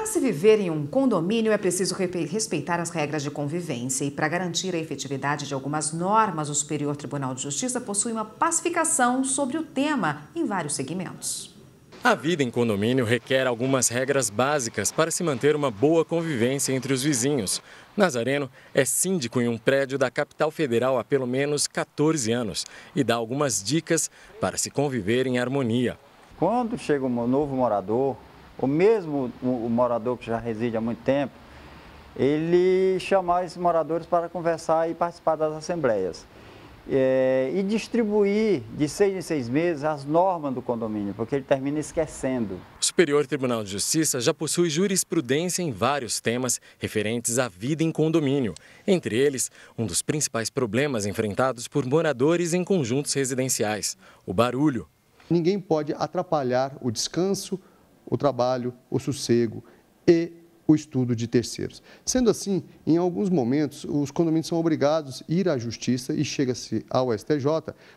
Para se viver em um condomínio é preciso respeitar as regras de convivência e para garantir a efetividade de algumas normas, o Superior Tribunal de Justiça possui uma pacificação sobre o tema em vários segmentos. A vida em condomínio requer algumas regras básicas para se manter uma boa convivência entre os vizinhos. Nazareno é síndico em um prédio da capital federal há pelo menos 14 anos e dá algumas dicas para se conviver em harmonia. Quando chega um novo morador, ou mesmo o, morador que já reside há muito tempo, ele chamar esses moradores para conversar e participar das assembleias. É, e distribuir de seis em seis meses as normas do condomínio, porque ele termina esquecendo. O Superior Tribunal de Justiça já possui jurisprudência em vários temas referentes à vida em condomínio. Entre eles, um dos principais problemas enfrentados por moradores em conjuntos residenciais: o barulho. Ninguém pode atrapalhar o descanso o trabalho, o sossego e o estudo de terceiros. Sendo assim, em alguns momentos, os condomínios são obrigados a ir à justiça e chega-se ao STJ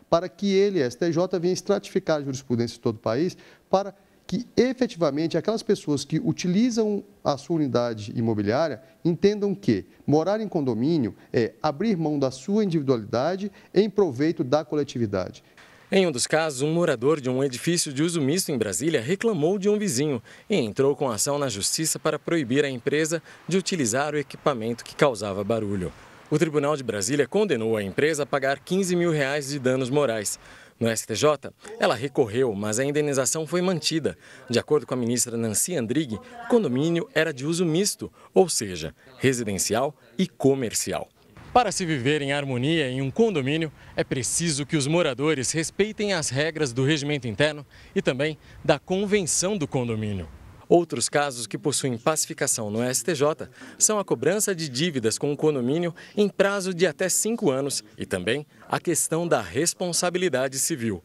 para que ele, STJ, venha estratificar a jurisprudência de todo o país para que efetivamente aquelas pessoas que utilizam a sua unidade imobiliária entendam que morar em condomínio é abrir mão da sua individualidade em proveito da coletividade. Em um dos casos, um morador de um edifício de uso misto em Brasília reclamou de um vizinho e entrou com ação na justiça para proibir a empresa de utilizar o equipamento que causava barulho. O Tribunal de Brasília condenou a empresa a pagar 15 mil reais de danos morais. No STJ, ela recorreu, mas a indenização foi mantida. De acordo com a ministra Nancy Andrighi, o condomínio era de uso misto, ou seja, residencial e comercial. Para se viver em harmonia em um condomínio, é preciso que os moradores respeitem as regras do regimento interno e também da convenção do condomínio. Outros casos que possuem pacificação no STJ são a cobrança de dívidas com o condomínio em prazo de até cinco anos e também a questão da responsabilidade civil.